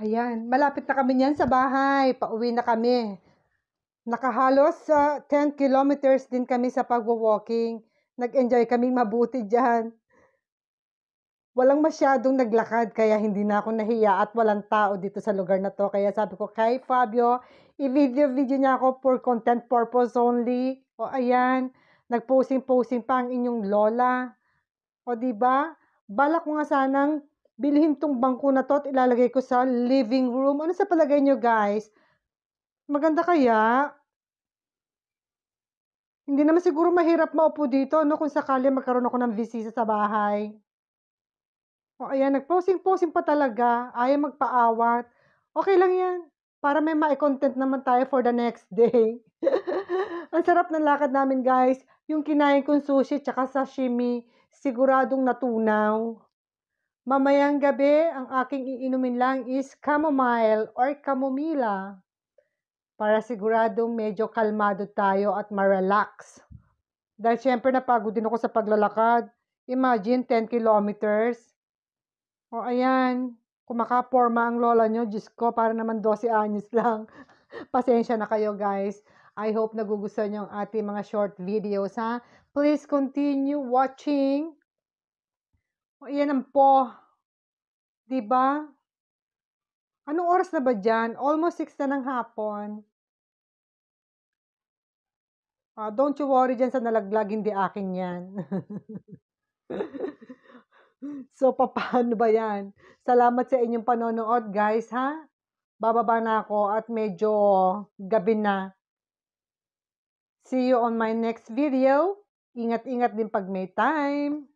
Ayan, malapit na kami niyan sa bahay. Pauwi na kami. Nakahalos sa uh, 10 kilometers din kami sa pagwo-walking. Nag-enjoy kami mabuti diyan. Walang masyadong naglakad kaya hindi na ako nahiya at walang tao dito sa lugar na to. Kaya sabi ko kay Fabio, i-video-video niya ako for content purpose only. O ayan, nagposting-posting pa ang inyong lola. O di ba? Balak ko nga sanang bilhin tong bangko na to at ilalagay ko sa living room. Ano sa palagay nyo guys? Maganda kaya? Hindi naman siguro mahirap maupo dito ano, kung sakali magkaroon ako ng VC sa bahay. O ayan, nagposing-posing pa talaga. Ayaw magpaawat. Okay lang yan. Para may ma-content naman tayo for the next day. Ang sarap ng lakad namin guys. Yung kinain kong sushi tsaka sashimi, siguradong natunaw. Mamayang gabi, ang aking iinumin lang is chamomile or kamomila para siguradong medyo kalmado tayo at ma-relax. Dahil syempre napagod din ako sa paglalakad. Imagine 10 kilometers. O ayan, kumakaporma ang lola nyo. Diyos ko, para naman 12 anyos lang. Pasensya na kayo guys. I hope nagugustuhan nyo ang ating mga short videos ha. Please continue watching. O, ayan ang po. 'Di ba? Anong oras na ba diyan? Almost 6 na ng hapon. Uh, don't you worry dyan sa nalaglag, hindi akin yan. so, paano ba yan? Salamat sa inyong panonood, guys, ha? Bababa na ako at medyo gabi na. See you on my next video. Ingat-ingat din pag may time.